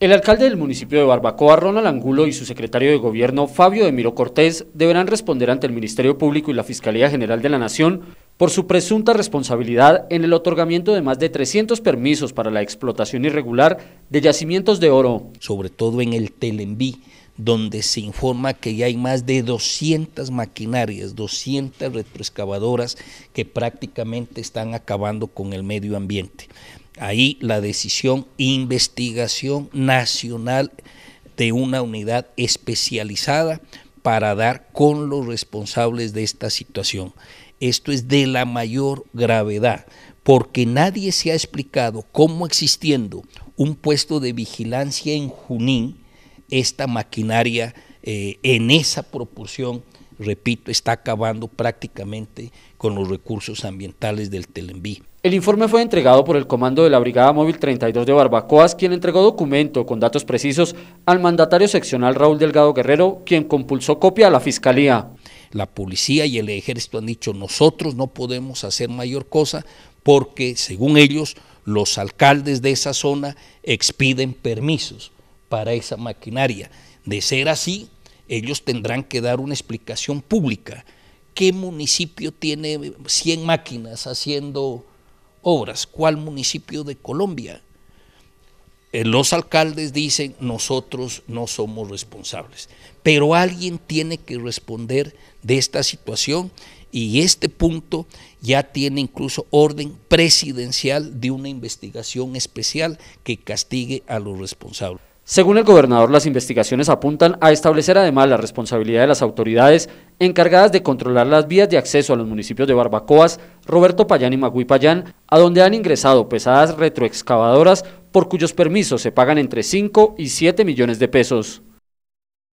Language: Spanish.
El alcalde del municipio de Barbacoa, Ronald Angulo, y su secretario de gobierno, Fabio de Miro Cortés, deberán responder ante el Ministerio Público y la Fiscalía General de la Nación por su presunta responsabilidad en el otorgamiento de más de 300 permisos para la explotación irregular de yacimientos de oro. Sobre todo en el Telenví, donde se informa que ya hay más de 200 maquinarias, 200 retroexcavadoras que prácticamente están acabando con el medio ambiente. Ahí la decisión, investigación nacional de una unidad especializada para dar con los responsables de esta situación. Esto es de la mayor gravedad, porque nadie se ha explicado cómo existiendo un puesto de vigilancia en Junín, esta maquinaria eh, en esa proporción, repito, está acabando prácticamente con los recursos ambientales del Telenví. El informe fue entregado por el comando de la Brigada Móvil 32 de Barbacoas, quien entregó documento con datos precisos al mandatario seccional Raúl Delgado Guerrero, quien compulsó copia a la Fiscalía. La policía y el ejército han dicho, nosotros no podemos hacer mayor cosa porque, según ellos, los alcaldes de esa zona expiden permisos para esa maquinaria. De ser así, ellos tendrán que dar una explicación pública. ¿Qué municipio tiene 100 máquinas haciendo obras? ¿Cuál municipio de Colombia? Eh, los alcaldes dicen, nosotros no somos responsables. Pero alguien tiene que responder de esta situación y este punto ya tiene incluso orden presidencial de una investigación especial que castigue a los responsables. Según el gobernador, las investigaciones apuntan a establecer además la responsabilidad de las autoridades encargadas de controlar las vías de acceso a los municipios de Barbacoas, Roberto Payán y Maguipayán, a donde han ingresado pesadas retroexcavadoras por cuyos permisos se pagan entre 5 y 7 millones de pesos.